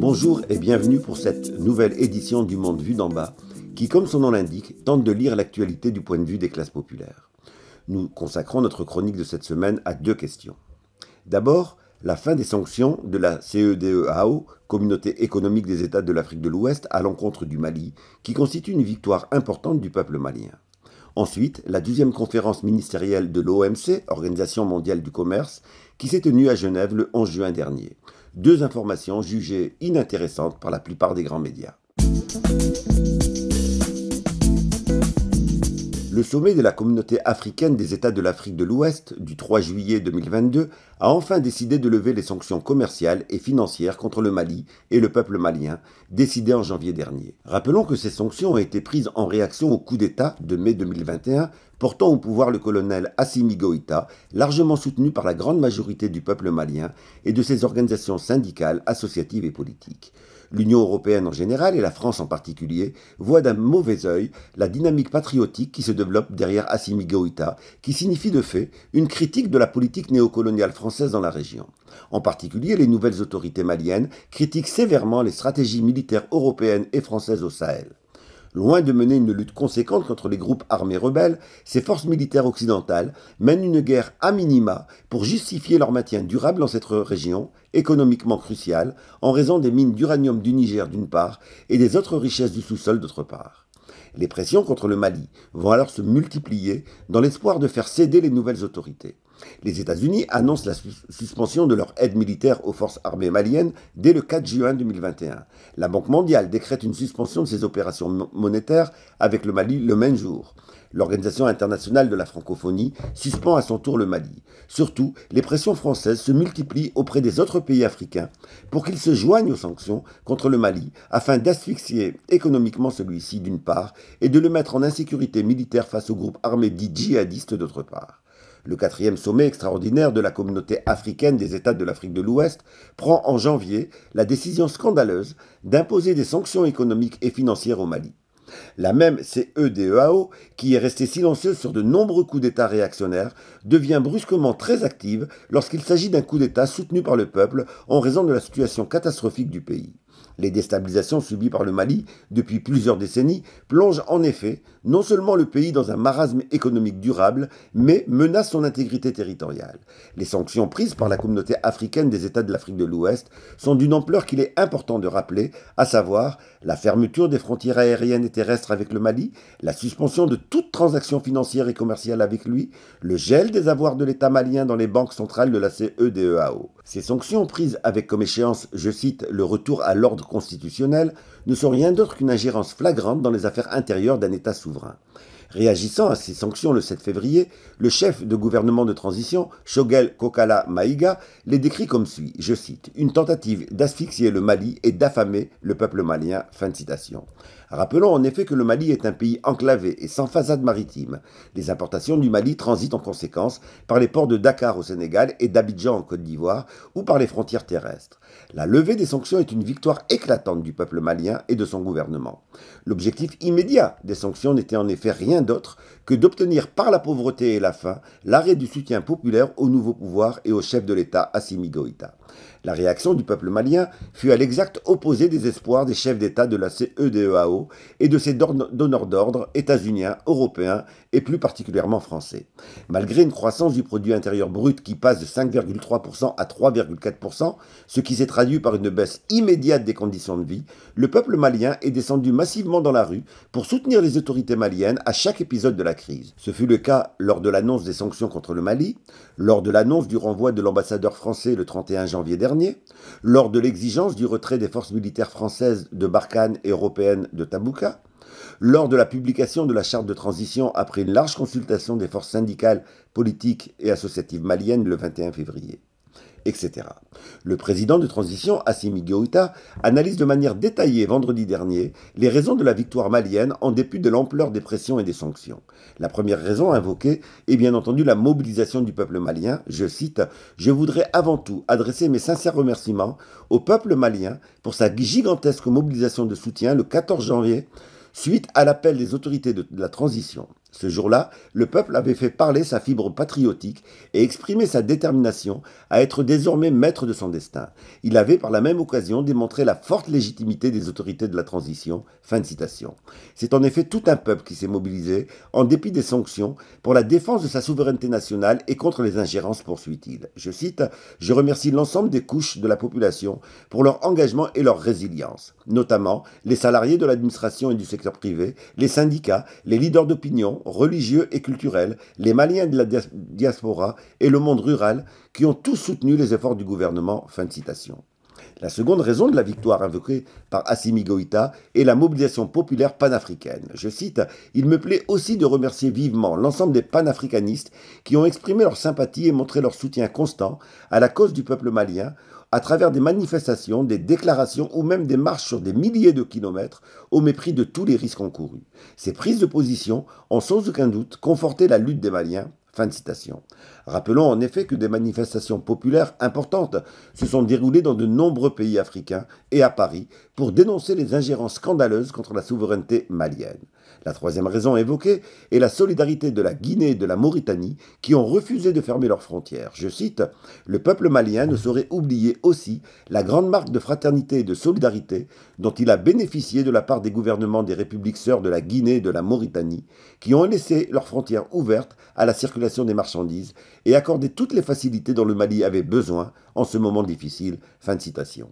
Bonjour et bienvenue pour cette nouvelle édition du Monde vu d'en bas, qui, comme son nom l'indique, tente de lire l'actualité du point de vue des classes populaires. Nous consacrons notre chronique de cette semaine à deux questions. D'abord, la fin des sanctions de la CEDEAO, Communauté économique des États de l'Afrique de l'Ouest, à l'encontre du Mali, qui constitue une victoire importante du peuple malien. Ensuite, la deuxième conférence ministérielle de l'OMC, Organisation mondiale du commerce, qui s'est tenue à Genève le 11 juin dernier. Deux informations jugées inintéressantes par la plupart des grands médias. Le sommet de la communauté africaine des États de l'Afrique de l'Ouest du 3 juillet 2022 a enfin décidé de lever les sanctions commerciales et financières contre le Mali et le peuple malien, décidées en janvier dernier. Rappelons que ces sanctions ont été prises en réaction au coup d'État de mai 2021 portant au pouvoir le colonel Assimi Goïta, largement soutenu par la grande majorité du peuple malien et de ses organisations syndicales, associatives et politiques. L'Union européenne en général et la France en particulier voient d'un mauvais œil la dynamique patriotique qui se développe derrière Assimi Goïta, qui signifie de fait une critique de la politique néocoloniale française dans la région. En particulier, les nouvelles autorités maliennes critiquent sévèrement les stratégies militaires européennes et françaises au Sahel. Loin de mener une lutte conséquente contre les groupes armés rebelles, ces forces militaires occidentales mènent une guerre à minima pour justifier leur maintien durable dans cette région, économiquement cruciale, en raison des mines d'uranium du Niger d'une part et des autres richesses du sous-sol d'autre part. Les pressions contre le Mali vont alors se multiplier dans l'espoir de faire céder les nouvelles autorités. Les États-Unis annoncent la suspension de leur aide militaire aux forces armées maliennes dès le 4 juin 2021. La Banque mondiale décrète une suspension de ses opérations monétaires avec le Mali le même jour. L'Organisation internationale de la francophonie suspend à son tour le Mali. Surtout, les pressions françaises se multiplient auprès des autres pays africains pour qu'ils se joignent aux sanctions contre le Mali afin d'asphyxier économiquement celui-ci d'une part et de le mettre en insécurité militaire face au groupe armé dit djihadiste d'autre part. Le quatrième sommet extraordinaire de la communauté africaine des États de l'Afrique de l'Ouest prend en janvier la décision scandaleuse d'imposer des sanctions économiques et financières au Mali. La même CEDEAO, qui est restée silencieuse sur de nombreux coups d'État réactionnaires, devient brusquement très active lorsqu'il s'agit d'un coup d'État soutenu par le peuple en raison de la situation catastrophique du pays. Les déstabilisations subies par le Mali depuis plusieurs décennies plongent en effet non seulement le pays dans un marasme économique durable, mais menacent son intégrité territoriale. Les sanctions prises par la communauté africaine des États de l'Afrique de l'Ouest sont d'une ampleur qu'il est important de rappeler, à savoir la fermeture des frontières aériennes et terrestres avec le Mali, la suspension de toute transaction financière et commerciale avec lui, le gel des avoirs de l'État malien dans les banques centrales de la CEDEAO. Ces sanctions prises avec comme échéance, je cite, le retour à l'ordre constitutionnel, ne sont rien d'autre qu'une ingérence flagrante dans les affaires intérieures d'un État souverain. Réagissant à ces sanctions le 7 février, le chef de gouvernement de transition, Shogel Kokala Maïga, les décrit comme suit, je cite, une tentative d'asphyxier le Mali et d'affamer le peuple malien. Fin de citation. Rappelons en effet que le Mali est un pays enclavé et sans façade maritime. Les importations du Mali transitent en conséquence par les ports de Dakar au Sénégal et d'Abidjan en Côte d'Ivoire ou par les frontières terrestres. La levée des sanctions est une victoire éclatante du peuple malien et de son gouvernement. L'objectif immédiat des sanctions n'était en effet rien d'autres que d'obtenir par la pauvreté et la faim l'arrêt du soutien populaire au nouveau pouvoir et au chef de l'État Assimi Goïta. La réaction du peuple malien fut à l'exact opposé des espoirs des chefs d'État de la CEDEAO et de ses donneurs d'ordre états-uniens, européens et plus particulièrement français. Malgré une croissance du produit intérieur brut qui passe de 5,3% à 3,4%, ce qui s'est traduit par une baisse immédiate des conditions de vie, le peuple malien est descendu massivement dans la rue pour soutenir les autorités maliennes à chaque épisode de la crise. Ce fut le cas lors de l'annonce des sanctions contre le Mali, lors de l'annonce du renvoi de l'ambassadeur français le 31 janvier dernier, lors de l'exigence du retrait des forces militaires françaises de Barkhane et européennes de Tabouka, lors de la publication de la charte de transition après une large consultation des forces syndicales, politiques et associatives maliennes le 21 février. Le président de transition, Assimi Goïta, analyse de manière détaillée vendredi dernier les raisons de la victoire malienne en dépit de l'ampleur des pressions et des sanctions. La première raison invoquée est bien entendu la mobilisation du peuple malien. Je cite Je voudrais avant tout adresser mes sincères remerciements au peuple malien pour sa gigantesque mobilisation de soutien le 14 janvier suite à l'appel des autorités de la transition. Ce jour-là, le peuple avait fait parler sa fibre patriotique et exprimé sa détermination à être désormais maître de son destin. Il avait par la même occasion démontré la forte légitimité des autorités de la transition. Fin de citation. C'est en effet tout un peuple qui s'est mobilisé, en dépit des sanctions, pour la défense de sa souveraineté nationale et contre les ingérences, poursuit-il. Je cite, Je remercie l'ensemble des couches de la population pour leur engagement et leur résilience, notamment les salariés de l'administration et du secteur privé, les syndicats, les leaders d'opinion, religieux et culturels, les Maliens de la diaspora et le monde rural qui ont tous soutenu les efforts du gouvernement. Fin de citation. La seconde raison de la victoire invoquée par Assimi Goïta est la mobilisation populaire panafricaine. Je cite Il me plaît aussi de remercier vivement l'ensemble des panafricanistes qui ont exprimé leur sympathie et montré leur soutien constant à la cause du peuple malien à travers des manifestations, des déclarations ou même des marches sur des milliers de kilomètres au mépris de tous les risques encourus. Ces prises de position ont sans aucun doute conforté la lutte des Maliens Fin de citation. Rappelons en effet que des manifestations populaires importantes se sont déroulées dans de nombreux pays africains et à Paris pour dénoncer les ingérences scandaleuses contre la souveraineté malienne. La troisième raison évoquée est la solidarité de la Guinée et de la Mauritanie qui ont refusé de fermer leurs frontières. Je cite Le peuple malien ne saurait oublier aussi la grande marque de fraternité et de solidarité dont il a bénéficié de la part des gouvernements des républiques sœurs de la Guinée et de la Mauritanie qui ont laissé leurs frontières ouvertes à la circulation des marchandises et accorder toutes les facilités dont le Mali avait besoin en ce moment difficile. Fin de citation.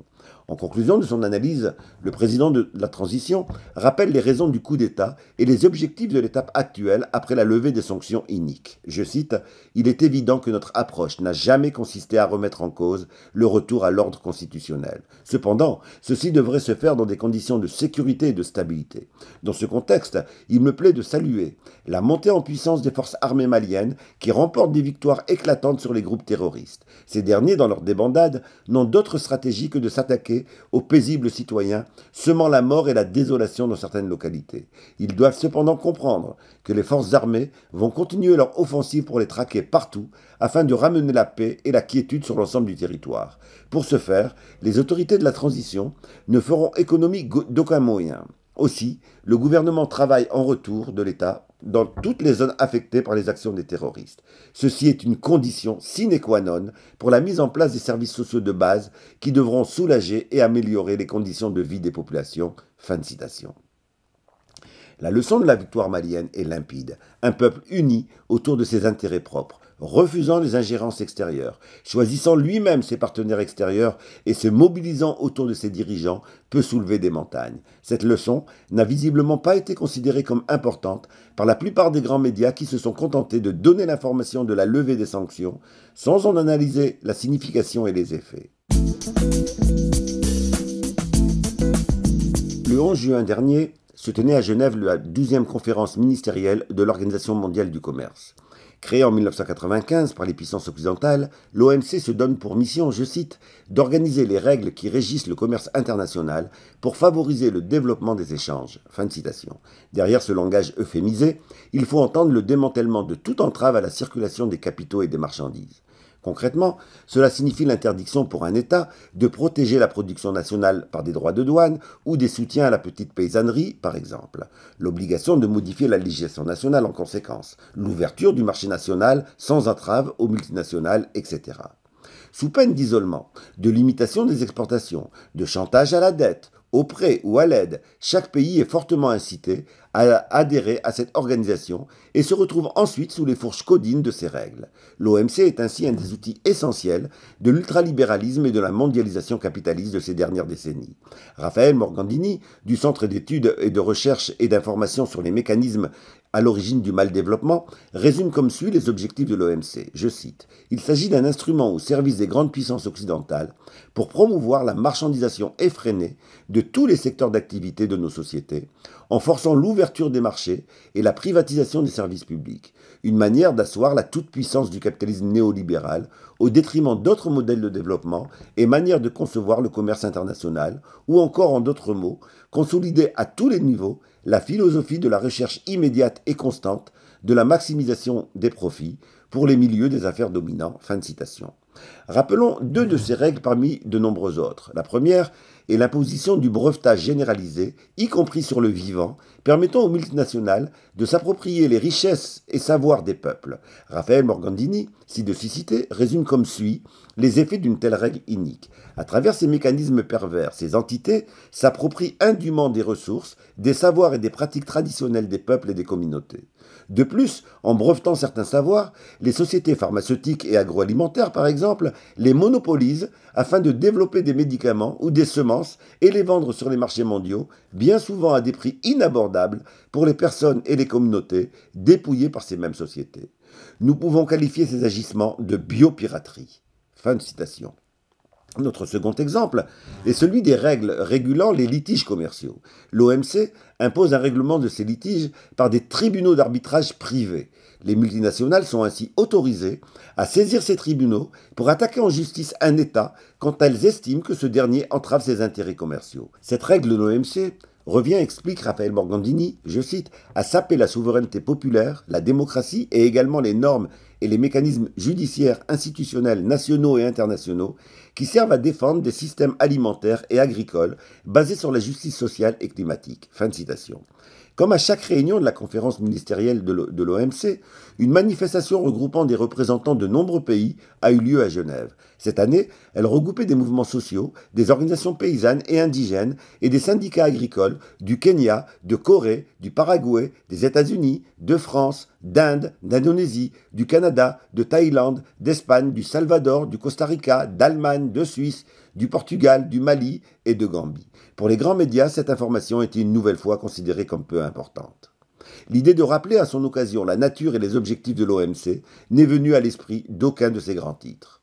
En conclusion de son analyse, le président de la transition rappelle les raisons du coup d'État et les objectifs de l'étape actuelle après la levée des sanctions iniques. Je cite Il est évident que notre approche n'a jamais consisté à remettre en cause le retour à l'ordre constitutionnel. Cependant, ceci devrait se faire dans des conditions de sécurité et de stabilité. Dans ce contexte, il me plaît de saluer la montée en puissance des forces armées maliennes qui remportent des victoires éclatantes sur les groupes terroristes. Ces derniers, dans leur débat bandades n'ont d'autre stratégie que de s'attaquer aux paisibles citoyens, semant la mort et la désolation dans certaines localités. Ils doivent cependant comprendre que les forces armées vont continuer leur offensive pour les traquer partout afin de ramener la paix et la quiétude sur l'ensemble du territoire. Pour ce faire, les autorités de la transition ne feront économie d'aucun moyen. Aussi, le gouvernement travaille en retour de l'État dans toutes les zones affectées par les actions des terroristes. Ceci est une condition sine qua non pour la mise en place des services sociaux de base qui devront soulager et améliorer les conditions de vie des populations. Fin de citation. La leçon de la victoire malienne est limpide. Un peuple uni autour de ses intérêts propres, refusant les ingérences extérieures, choisissant lui-même ses partenaires extérieurs et se mobilisant autour de ses dirigeants, peut soulever des montagnes. Cette leçon n'a visiblement pas été considérée comme importante par la plupart des grands médias qui se sont contentés de donner l'information de la levée des sanctions sans en analyser la signification et les effets. Le 11 juin dernier, se tenait à Genève la 12e conférence ministérielle de l'Organisation mondiale du commerce. Créé en 1995 par les puissances occidentales, l'OMC se donne pour mission, je cite, d'organiser les règles qui régissent le commerce international pour favoriser le développement des échanges. Fin de citation. Derrière ce langage euphémisé, il faut entendre le démantèlement de toute entrave à la circulation des capitaux et des marchandises. Concrètement, cela signifie l'interdiction pour un État de protéger la production nationale par des droits de douane ou des soutiens à la petite paysannerie, par exemple, l'obligation de modifier la législation nationale en conséquence, l'ouverture du marché national sans entrave aux multinationales, etc. Sous peine d'isolement, de limitation des exportations, de chantage à la dette Auprès ou à l'aide, chaque pays est fortement incité à adhérer à cette organisation et se retrouve ensuite sous les fourches codines de ses règles. L'OMC est ainsi un des outils essentiels de l'ultralibéralisme et de la mondialisation capitaliste de ces dernières décennies. Raphaël Morgandini, du Centre d'études et de recherche et d'information sur les mécanismes à l'origine du mal développement, résume comme suit les objectifs de l'OMC. Je cite Il s'agit d'un instrument au service des grandes puissances occidentales pour promouvoir la marchandisation effrénée de tous les secteurs d'activité de nos sociétés, en forçant l'ouverture des marchés et la privatisation des services publics, une manière d'asseoir la toute-puissance du capitalisme néolibéral au détriment d'autres modèles de développement et manière de concevoir le commerce international, ou encore en d'autres mots, consolider à tous les niveaux la philosophie de la recherche immédiate et constante de la maximisation des profits pour les milieux des affaires dominants. Fin de citation. Rappelons deux de mmh. ces règles parmi de nombreuses autres. La première est l'imposition du brevetage généralisé, y compris sur le vivant, permettant aux multinationales de s'approprier les richesses et savoirs des peuples. Raphaël Morgandini, ci-dessus cité, résume comme suit les effets d'une telle règle inique. À travers ces mécanismes pervers, ces entités s'approprient indûment des ressources, des savoirs et des pratiques traditionnelles des peuples et des communautés. De plus, en brevetant certains savoirs, les sociétés pharmaceutiques et agroalimentaires, par exemple, les monopolisent afin de développer des médicaments ou des semences et les vendre sur les marchés mondiaux, bien souvent à des prix inabordables pour les personnes et les communautés dépouillées par ces mêmes sociétés. Nous pouvons qualifier ces agissements de biopiraterie. Fin de citation. Notre second exemple est celui des règles régulant les litiges commerciaux. L'OMC impose un règlement de ces litiges par des tribunaux d'arbitrage privés. Les multinationales sont ainsi autorisées à saisir ces tribunaux pour attaquer en justice un État quand elles estiment que ce dernier entrave ses intérêts commerciaux. Cette règle de l'OMC revient, explique Raphaël Morgandini, je cite, à saper la souveraineté populaire, la démocratie et également les normes et les mécanismes judiciaires, institutionnels, nationaux et internationaux qui servent à défendre des systèmes alimentaires et agricoles basés sur la justice sociale et climatique. Fin de citation. Comme à chaque réunion de la conférence ministérielle de l'OMC, une manifestation regroupant des représentants de nombreux pays a eu lieu à Genève. Cette année, elle regroupait des mouvements sociaux, des organisations paysannes et indigènes et des syndicats agricoles du Kenya, de Corée, du Paraguay, des États-Unis, de France, d'Inde, d'Indonésie, du Canada, de Thaïlande, d'Espagne, du Salvador, du Costa Rica, d'Allemagne, de Suisse, du Portugal, du Mali et de Gambie. Pour les grands médias, cette information était une nouvelle fois considérée comme peu importante. L'idée de rappeler à son occasion la nature et les objectifs de l'OMC n'est venue à l'esprit d'aucun de ces grands titres.